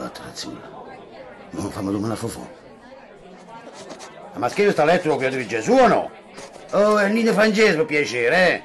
fatta, zio. Non fammi domani a fofò. Ma scrivi sta letto con di Gesù o no? Oh, è Nino Francesco, piacere, eh?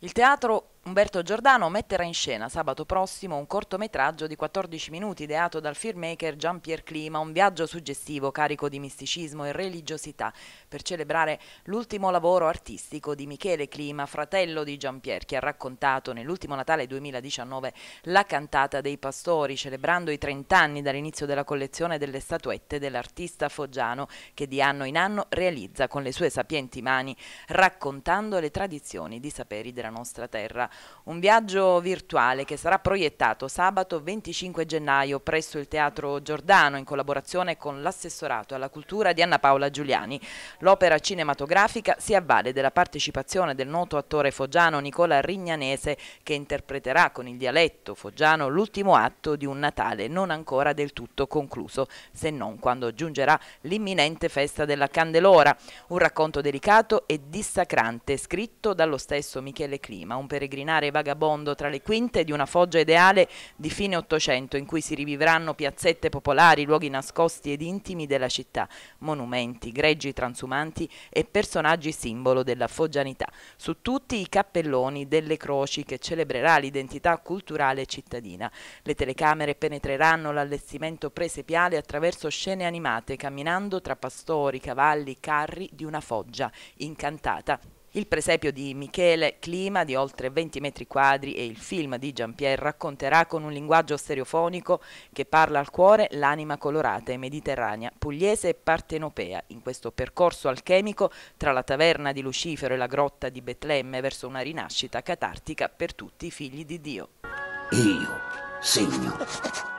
Il teatro Umberto Giordano metterà in scena sabato prossimo un cortometraggio di 14 minuti ideato dal filmmaker Jean-Pierre Clima, un viaggio suggestivo carico di misticismo e religiosità per celebrare l'ultimo lavoro artistico di Michele Clima, fratello di Jean-Pierre, che ha raccontato nell'ultimo Natale 2019 la cantata dei pastori, celebrando i 30 anni dall'inizio della collezione delle statuette dell'artista foggiano che di anno in anno realizza con le sue sapienti mani, raccontando le tradizioni di saperi della nostra terra un viaggio virtuale che sarà proiettato sabato 25 gennaio presso il Teatro Giordano in collaborazione con l'assessorato alla cultura di Anna Paola Giuliani. L'opera cinematografica si avvale della partecipazione del noto attore foggiano Nicola Rignanese che interpreterà con il dialetto foggiano l'ultimo atto di un Natale non ancora del tutto concluso, se non quando giungerà l'imminente festa della Candelora, un racconto delicato e dissacrante scritto dallo stesso Michele Clima, un peregrino straordinaria vagabondo tra le quinte di una foggia ideale di fine Ottocento in cui si rivivranno piazzette popolari, luoghi nascosti ed intimi della città, monumenti, greggi transumanti e personaggi simbolo della foggianità. Su tutti i cappelloni delle croci che celebrerà l'identità culturale cittadina. Le telecamere penetreranno l'allestimento presepiale attraverso scene animate camminando tra pastori, cavalli, carri di una foggia incantata. Il presepio di Michele Clima di oltre 20 metri quadri e il film di Jean-Pierre racconterà con un linguaggio stereofonico che parla al cuore l'anima colorata e mediterranea, pugliese e partenopea, in questo percorso alchemico tra la taverna di Lucifero e la grotta di Betlemme verso una rinascita catartica per tutti i figli di Dio. Io segno